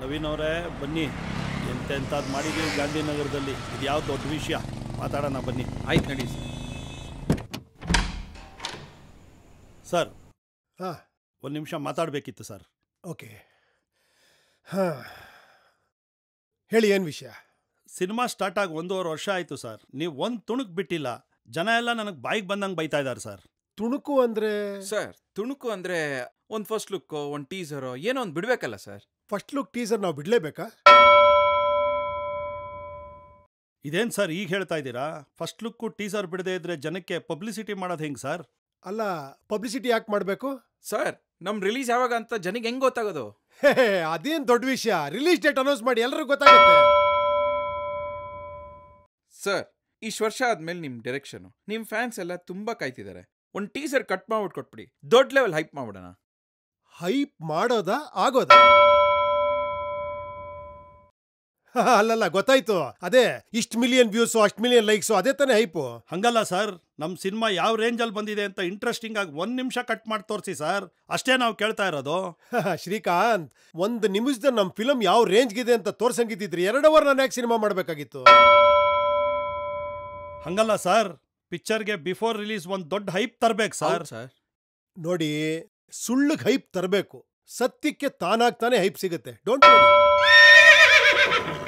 ನವೀನ್ ಅವರೇ ಬನ್ನಿ ಎಂತೆಂಥದ್ದು ಮಾಡಿದ್ದೀವಿ ಗಾಂಧಿನಗರದಲ್ಲಿ ಇದು ಯಾವ ದೊಡ್ಡ ವಿಷಯ ಮಾತಾಡೋಣ ಬನ್ನಿ ಆಯ್ತು ನಡಿ ಸರ್ ಸರ್ ಹಾಂ ಒಂದು ನಿಮಿಷ ಮಾತಾಡಬೇಕಿತ್ತು ಸರ್ ಓಕೆ ಹಾಂ ಹೇಳಿ ಏನು ವಿಷಯ ಸಿನಿಮಾ ಸ್ಟಾರ್ಟ್ ಆಗಿ ಒಂದೂವರೆ ವರ್ಷ ಆಯಿತು ಸರ್ ನೀವು ಒಂದು ತುಣುಕ್ ಬಿಟ್ಟಿಲ್ಲ ಜನ ಎಲ್ಲ ನನಗೆ ಬಾಯಿಗೆ ಬಂದಂಗೆ ಬೈತಾ ಇದ್ದಾರೆ ಸರ್ ತುಣುಕು ಅಂದರೆ ಸರ್ ತುಣುಕು ಅಂದರೆ ಒಂದು ಫಸ್ಟ್ ಲುಕ್ ಒಂದು ಟೀಸರೋ ಏನೋ ಒಂದು ಬಿಡಬೇಕಲ್ಲ ಸರ್ ಫಸ್ಟ್ ಲುಕ್ ಟೀಸರ್ ನಾವು ಬಿಡಲೇಬೇಕಾ ಇದೇನು ಸರ್ ಈಗ ಹೇಳ್ತಾ ಇದ್ದೀರಾ ಫಸ್ಟ್ ಲುಕ್ಕು ಟೀಸರ್ ಬಿಡದೆ ಇದ್ರೆ ಜನಕ್ಕೆ ಪಬ್ಲಿಸಿಟಿ ಮಾಡೋದು ಹೆಂಗೆ ಸರ್ ಅಲ್ಲ ಪಬ್ಲಿಸಿಟಿ ಯಾಕೆ ಮಾಡಬೇಕು ಸರ್ ನಮ್ಮ ರಿಲೀಸ್ ಯಾವಾಗ ಅಂತ ಜನಕ್ಕೆ ಹೆಂಗೆ ಗೊತ್ತಾಗೋದು ಅದೇನು ದೊಡ್ಡ ವಿಷಯ ರಿಲೀಸ್ ಡೇಟ್ ಅನೌನ್ಸ್ ಮಾಡಿ ಎಲ್ಲರಿಗೂ ಗೊತ್ತಾಗುತ್ತೆ ಸರ್ ಈ ವರ್ಷ ಆದ್ಮೇಲೆ ನಿಮ್ಮ ಡೈರೆಕ್ಷನ್ ನಿಮ್ಮ ಫ್ಯಾನ್ಸ್ ಎಲ್ಲ ತುಂಬ ಕಾಯ್ತಿದ್ದಾರೆ ಒಂದು ಟೀಸರ್ ಕಟ್ ಮಾಡ್ಬಿಟ್ಟು ಕೊಟ್ಬಿಡಿ ದೊಡ್ಡ ಲೆವೆಲ್ ಹೈಪ್ ಮಾಡ್ಬಿಡೋಣ ಹೈಪ್ ಮಾಡೋದ ಆಗೋದ ಅಲ್ಲಲ್ಲ ಗೊತ್ತಾಯ್ತು ಅದೇ ಇಷ್ಟು ಮಿಲಿಯನ್ ವ್ಯೂಸು ಅಷ್ಟು ಮಿಲಿಯನ್ ಲೈಕ್ಸು ಅದೇ ತಾನೇ ಹೈಪು ಹಂಗಲ್ಲ ಸರ್ ನಮ್ಮ ಸಿನಿಮಾ ಯಾವ ರೇಂಜಲ್ಲಿ ಬಂದಿದೆ ಅಂತ ಇಂಟ್ರೆಸ್ಟಿಂಗ್ ಆಗಿ ಒಂದು ನಿಮಿಷ ಕಟ್ ಮಾಡಿ ತೋರಿಸಿ ಸರ್ ಅಷ್ಟೇ ನಾವು ಕೇಳ್ತಾ ಇರೋದು ಶ್ರೀಕಾಂತ್ ಒಂದು ನಿಮಿಷದ ನಮ್ಮ ಫಿಲಮ್ ಯಾವ ಇದೆ ಅಂತ ತೋರ್ಸಂಗಿದ್ರಿ ಎರಡು ಅವರ್ ನಾನು ಯಾಕೆ ಸಿನಿಮಾ ಮಾಡಬೇಕಾಗಿತ್ತು ಹಂಗಲ್ಲ ಸರ್ ಪಿಕ್ಚರ್ಗೆ ಬಿಫೋರ್ ರಿಲೀಸ್ ಒಂದು ದೊಡ್ಡ ಹೈಪ್ ತರಬೇಕು ಸರ್ ನೋಡಿ ಸುಳ್ಳು ಹೈಪ್ ತರಬೇಕು ಸತ್ತಿಕೆ ತಾನಾಗ್ತಾನೆ ಹೈಪ್ ಸಿಗುತ್ತೆ ಡೋಂಟ್ ಬಿಲೀವ್